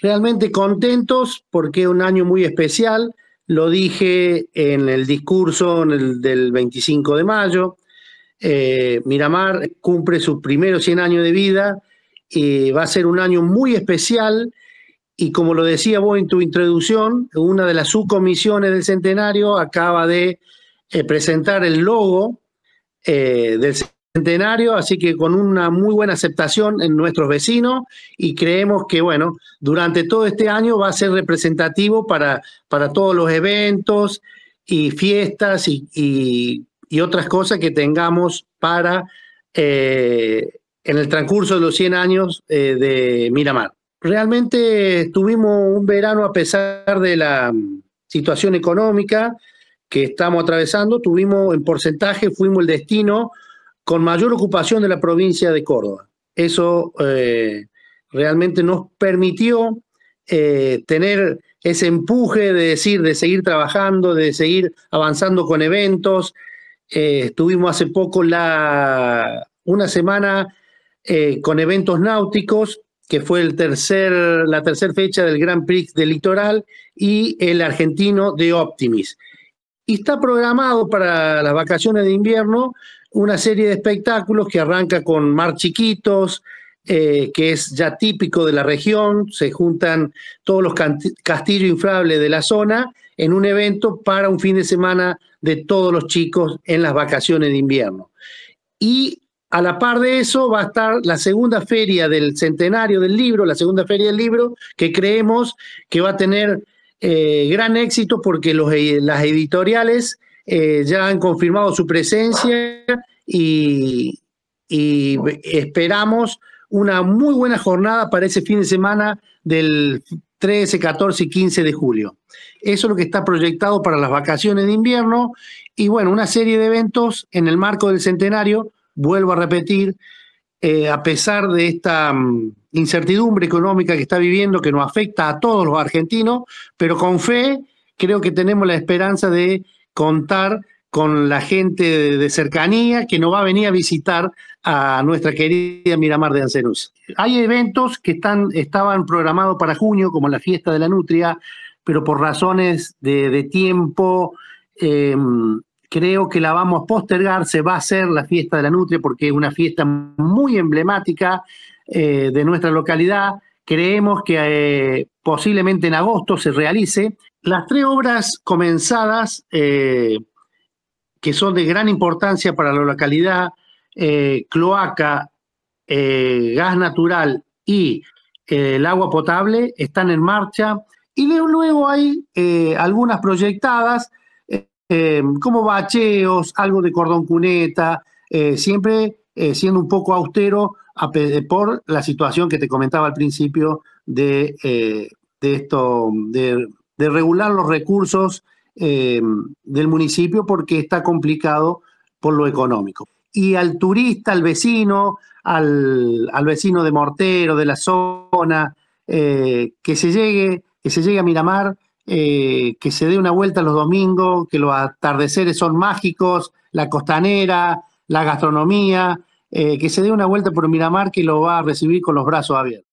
realmente contentos porque un año muy especial. Lo dije en el discurso del 25 de mayo. Eh, Miramar cumple sus primeros 100 años de vida y va a ser un año muy especial. Y como lo decía vos en tu introducción, una de las subcomisiones del centenario acaba de eh, presentar el logo eh, del del centenario, así que con una muy buena aceptación en nuestros vecinos y creemos que, bueno, durante todo este año va a ser representativo para, para todos los eventos y fiestas y, otras cosas que tengamos para eh, en el transcurso de los 100 años eh, de Miramar. Realmente tuvimos un verano a pesar de la mm, situación económica que estamos atravesando, tuvimos en porcentaje, fuimos el destino con mayor ocupación de la provincia de Córdoba. Eso eh, realmente nos permitió eh, tener ese empuje de decir, de seguir trabajando, de seguir avanzando con eventos. Eh, estuvimos hace poco la, una semana con eventos náuticos, que fue la tercera fecha del Grand Prix del Litoral y el argentino de Optimis y está programado para las vacaciones de invierno una serie de espectáculos que arranca con Mar Chiquitos, eh, que es ya típico de la región, se juntan todos los castillos inflables de la zona en un evento para un fin de semana de todos los chicos en las vacaciones de invierno. Y a la par de eso va a estar la segunda feria del centenario del libro, la segunda feria del libro, que creemos que va a tener eh, gran éxito porque las editoriales eh, ya han confirmado su presencia y, esperamos una muy buena jornada para ese fin de semana del 13, 14 y 15 de julio. Eso es lo que está proyectado para las vacaciones de invierno y bueno, una serie de eventos en el marco del centenario, vuelvo a repetir, eh, a pesar de esta... Mm, incertidumbre económica que está viviendo, que nos afecta a todos los argentinos, pero con fe creo que tenemos la esperanza de contar con la gente de cercanía que nos va a venir a visitar a nuestra querida Miramar de Anceruz. Hay eventos que están, estaban programados para junio, como la fiesta de la nutria, pero por razones de, tiempo em, creo que la vamos a postergar. Se va a hacer la fiesta de la nutria porque es una fiesta muy emblemática eh, de nuestra localidad. Creemos que eh, posiblemente en agosto se realice. Las tres obras comenzadas, eh, que son de gran importancia para la localidad, cloaca, gas natural y el agua potable, están en marcha. Y luego hay algunas proyectadas, como bacheos, algo de cordón cuneta, siempre siendo un poco austero eh, por la situación que te comentaba al principio de, eh, esto, de, regular los recursos eh, del municipio porque está complicado por lo económico. Y al turista, al vecino, al, vecino de Mortero, de la zona, que se llegue, que se llegue a Miramar, que se dé una vuelta los domingos, que los atardeceres son mágicos, la costanera, la gastronomía, eh, que se dé una vuelta por Miramar que lo va a recibir con los brazos abiertos.